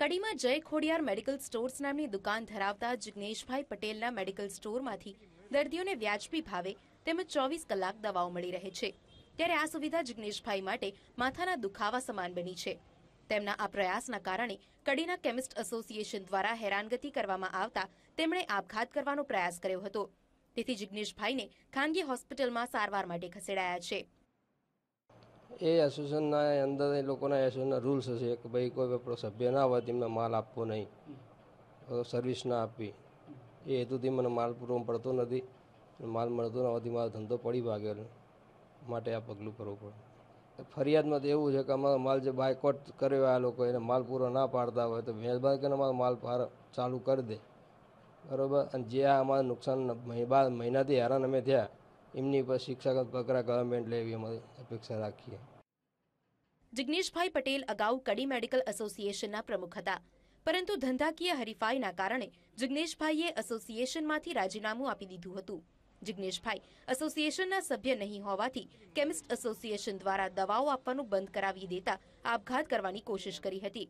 કડીમાં જય Khodiyar medical stores નામની દુકાન ધરાવતા જિજ્ઞેશભાઈ પટેલના મેડિકલ સ્ટોરમાંથી દર્દીઓને વ્યાજબી ભાવે તેમજ ચોવીસ કલાક દવાઓ મળી રહે છે ત્યારે આ સુવિધા જિગ્નેશભાઈ માટે માથાના દુખાવા સમાન બની છે તેમના આ પ્રયાસના કારણે કડીના કેમિસ્ટ એસોસિએશન દ્વારા હેરાનગતિ કરવામાં આવતા તેમણે આપઘાત કરવાનો પ્રયાસ કર્યો હતો તેથી જિજ્ઞેશભાઈને ખાનગી હોસ્પિટલમાં સારવાર માટે ખસેડાયા છે એ એસોસિએશનના અંદર લોકોના એસોસિએશનના રૂલ્સ હશે કે ભાઈ કોઈ આપણો સભ્ય ના હોય તેમને માલ આપવો નહીં સર્વિસ ના આપવી એ હેતુથી મને માલ પૂરો પડતો નથી માલ મળતો ન હોવાથી મારો ધંધો પડી ભાગ્યો માટે આ પગલું ભરવું પડે ફરિયાદમાં તો એવું છે કે અમારો માલ જે બાયકોટ કર્યો આ લોકો એને માલ પૂરો ના પાડતા હોય તો મહેરબાની કરીને અમારો માલ પાર ચાલુ કરી દે બરાબર અને જે આ અમારું નુકસાન મહિના મહિનાથી હેરાન અમે થયા એમની પર શિક્ષાગત પગરા ગવર્મેન્ટ લેવી અમે અપેક્ષા રાખીએ જિગ્નેશભાઈ પટેલ અગાઉ કડી મેડિકલ એસોસિએશનના પ્રમુખ હતા પરંતુ ધંધાકીય હરીફાઈના કારણે જિગ્નેશભાઈએ એસોસિએશનમાંથી રાજીનામું આપી દીધું હતું જિગ્નેશભાઈ એસોસિએશનના સભ્ય નહીં હોવાથી કેમિસ્ટ એસોસિએશન દ્વારા દવાઓ આપવાનું બંધ કરાવી દેતા આપઘાત કરવાની કોશિશ કરી હતી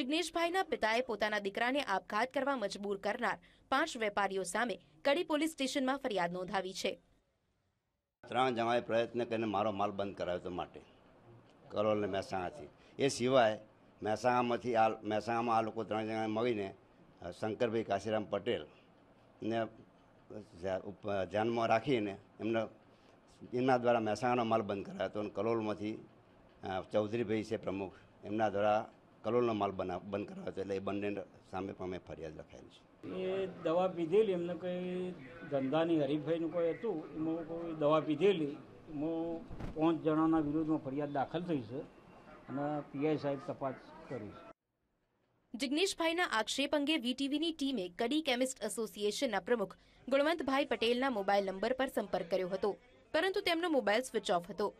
જિગ્નેશભાઈના પિતાએ પોતાના દીકરાને આપઘાત કરવા મજબૂર કરનાર પાંચ વેપારીઓ સામે કડી પોલીસ સ્ટેશનમાં ફરિયાદ નોંધાવી છે ત્રણ જણાએ પ્રયત્ન કરીને મારો માલ બંધ કરાવ્યો હતો માટે કરોલ કરોલને મહેસાણાથી એ સિવાય મહેસાણામાંથી આ મહેસાણામાં આ લોકો ત્રણ જણાએ મળીને શંકરભાઈ કાશીરામ પટેલ ને ધ્યાનમાં રાખીને એમને એમના દ્વારા મહેસાણાનો માલ બંધ કરાયો હતો અને કરોલમાંથી ચૌધરીભાઈ છે પ્રમુખ એમના દ્વારા કલોલનો માલ બના બંધ કરવા છે એટલે એ બંને સામે પણ મેં ફરિયાદ લખાયેલી છે એ દવા પીધેલી એમને કોઈ ધંધાની હરીફભાઈનું કોઈ હતું એમાં કોઈ દવા પીધેલી એમાં પાંચ જણાના વિરોધમાં ફરિયાદ દાખલ થઈ છે અને પીઆઈ સાહેબ તપાસ કરી છે જિગ્નેશભાઈના આક્ષેપ અંગે વીટીવીની ટીમે કડી કેમિસ્ટ એસોસિએશનના પ્રમુખ ગુણવંતભાઈ પટેલના મોબાઈલ નંબર પર સંપર્ક કર્યો હતો પરંતુ તેમનો મોબાઈલ સ્વિચ ઓફ હતો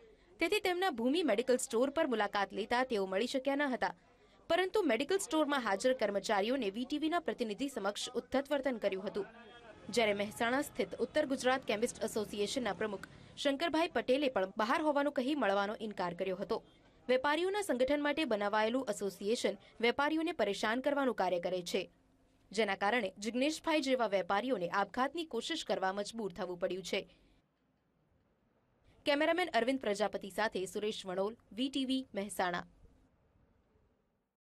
તેથી તેમના ભૂમિ મેડિકલ સ્ટોર પર મુલાકાત લેતા તેઓ મળી શક્યા ન હતા પરંતુ મેડિકલ સ્ટોરમાં હાજર કર્મચારીઓને વીટીવીના પ્રતિનિધિ સમક્ષ ઉત્થત વર્તન કર્યું હતું જ્યારે મહેસાણા સ્થિત ઉત્તર ગુજરાત કેમિસ્ટ એસોસિએશનના પ્રમુખ શંકરભાઈ પટેલે પણ બહાર હોવાનું કહી મળવાનો ઇનકાર કર્યો હતો વેપારીઓના સંગઠન માટે બનાવાયેલું એસોસિએશન વેપારીઓને પરેશાન કરવાનું કાર્ય કરે છે જેના કારણે જિજ્ઞેશભાઈ જેવા વેપારીઓને આપઘાતની કોશિશ કરવા મજબૂર થવું પડ્યું છે કેમેરામેન અરવિંદ પ્રજાપતિ સાથે સુરેશ વણોલ વીટીવી મહેસાણા